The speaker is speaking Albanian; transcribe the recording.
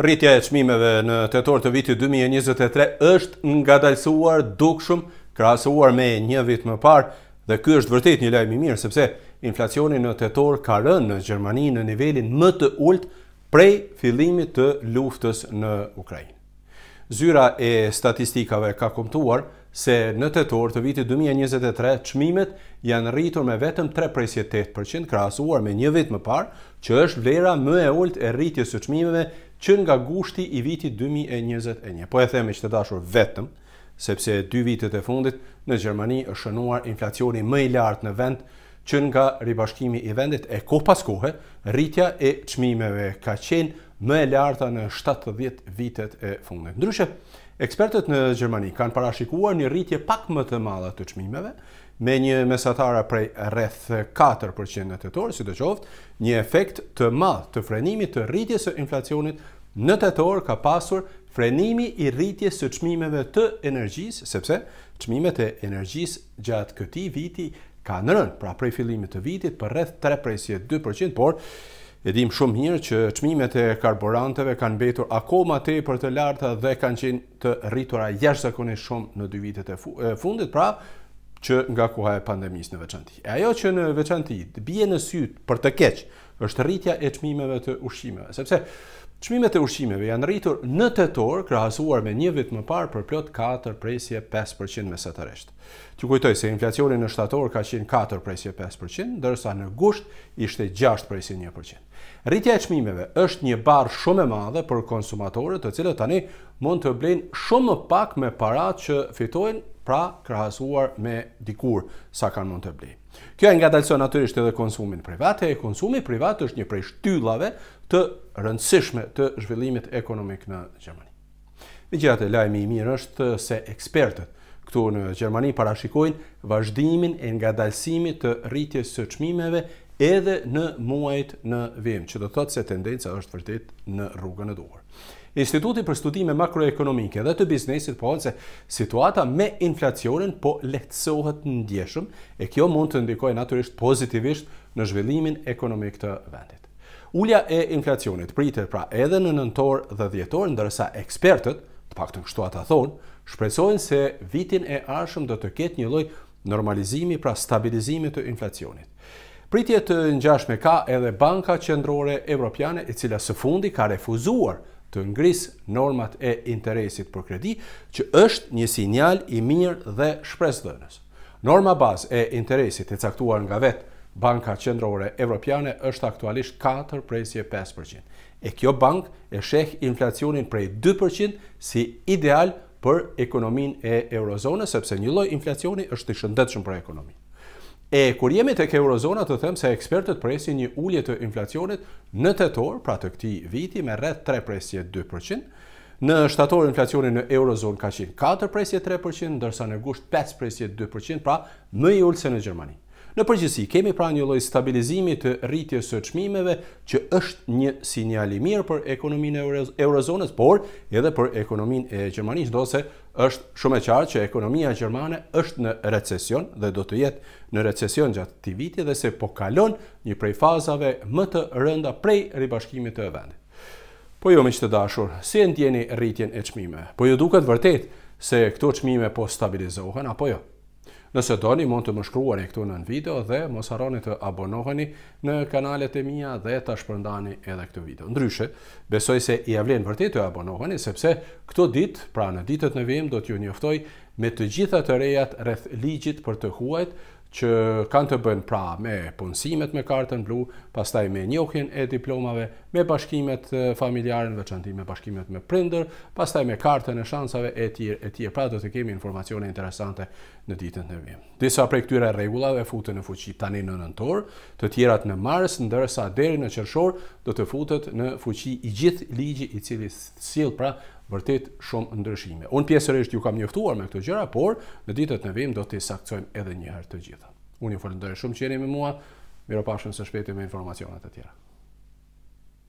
Rritja e çmimeve në tetor të vitit 2023 është ngadalësuar dukshëm krahasuar me një vit më parë dhe ky është vërtet një lajm i mirë sepse inflacioni në tetor ka rënë në Gjermani në nivelin më të ulët prej fillimit të luftës në Ukrainë. Zyra e statistikave ka kumtuar se në tetor të vitit 2023 çmimet janë rritur me vetëm 3.8% krahasuar me një vit më parë, që është vlera më e ulët e rritjes së çmimeve që nga gushti i vitit 2021. Po e themi që të dashur vetëm, sepse dy vitet e fundit në Gjermani është shënuar inflacioni më i lartë në vend, që nga ribashkimi i vendit e kohë pas kohë, rritja e qmimeve ka qenë më e larta në 70 vitet e fundit. Ndryshe, ekspertët në Gjermani kanë parashikuar një rritje pak më të madhe të qmimeve, me një mesatara prej rreth 4% në të torë, si të qoftë, një efekt të madhe të frenimit të rritjes së inflacionit në të ka pasur frenimi i rritjes së qmimeve të energjis, sepse çmimet e energjis gjatë këti viti ka nërën, pra prej fillimit të vitit, për rreth 3 prej 2%, por e dim shumë mirë që qmimet e karburanteve kanë betur akoma te për të larta dhe kanë qenë të rritura jashtë zakone shumë në dy vitet e fundit, pra që nga koha e pandemisë në veçanti. E ajo që në veçanti të bje në sytë për të keqë, është rritja e çmimeve të ushqimeve, sepse çmimet e ushqimeve janë rritur në tetor krahasuar me një vit më parë për plot 4 presje 5% mes të Ju kujtoj se inflacioni në shtator ka qenë 4 presje 5%, ndërsa në gusht ishte 6 presje 1%. Rritja e çmimeve është një barr shumë e madhe për konsumatorët, të cilët tani mund të blejnë shumë më pak me paratë që fitojnë pra krahasuar me dikur sa kanë mund të blejnë. Kjo e ngadalëson natyrisht edhe konsumin private, e konsumi privat është një prej shtyllave të rëndësishme të zhvillimit ekonomik në Gjermani. Në gjithate, lajmi i mirë është se ekspertët këtu në Gjermani parashikojnë vazhdimin e ngadalësimit të rritjes së çmimeve edhe në muajt në vim, që do të thotë se tendenca është vërtet në rrugën e duhur. Instituti për studime makroekonomike dhe të biznesit po se situata me inflacionin po lehtësohet në ndjeshëm e kjo mund të ndikojë naturisht pozitivisht në zhvillimin ekonomik të vendit. Ulja e inflacionit pritet pra edhe në nëntor dhe dhjetor, ndërsa ekspertët, të pak të kështu ata thonë, shpresojnë se vitin e arshëm do të ketë një loj normalizimi pra stabilizimi të inflacionit. Pritje të njashme ka edhe Banka Qendrore Evropiane, e cila së fundi ka refuzuar të ngris normat e interesit për kredi, që është një sinjal i mirë dhe dhënës. Norma bazë e interesit e caktuar nga vetë Banka Qendrore Evropiane është aktualisht 4 5%. E kjo bank e sheh inflacionin prej 2% si ideal për ekonomin e eurozonës, sepse një loj inflacioni është të shëndetshëm për ekonominë. E kur jemi tek eurozona të them se ekspertët presin një ulje të inflacionit në tetor, pra të këtij viti me rreth 3.2%. Në shtator inflacioni në eurozon ka qenë 4.3%, ndërsa në gusht 5.2%, pra më i ullë se në Gjermani. Në përgjithësi, kemi pra një lloj stabilizimi të rritjes së çmimeve që është një sinjal i mirë për ekonominë e eurozonës, por edhe për ekonominë e Gjermanisë, ndonse është shumë e qartë që ekonomia gjermane është në recesion dhe do të jetë në recesion gjatë këtij viti dhe se po kalon një prej fazave më të rënda prej ribashkimit të vendit. Po jo që të dashur, si e ndjeni rritjen e çmimeve? Po ju duket vërtet se këto çmime po stabilizohen apo jo? Nëse doni, mund të më shkruar e këtu në në video dhe mos haroni të abonoheni në kanalet e mija dhe të shpërndani edhe këtu video. Ndryshe, besoj se i avlen vërtit të abonoheni, sepse këtu dit, pra në ditët në vim, do t'ju njoftoj me të gjitha të rejat rreth ligjit për të huajt, që kanë të bëjnë pra me punësimet me kartën blu, pastaj me njohjen e diplomave, me bashkimet familjare në qëndi me bashkimet me prindër, pastaj me kartën e shansave e tërë e tërë. Pra do të kemi informacione interesante në ditën e vim. Disa prej këtyre rregullave futen në fuqi tani në nëntor, të tjerat në mars, ndërsa deri në qershor do të futet në fuqi i gjithë ligji i cili siell pra vërtet shumë ndryshime. Unë pjesërisht ju kam njëftuar me këto gjëra, por në ditët në vim do të saksojmë edhe njëherë të gjitha. Unë ju falenderoj shumë që jeni me mua. Mirë pashëm së shpeti me informacionet e tjera.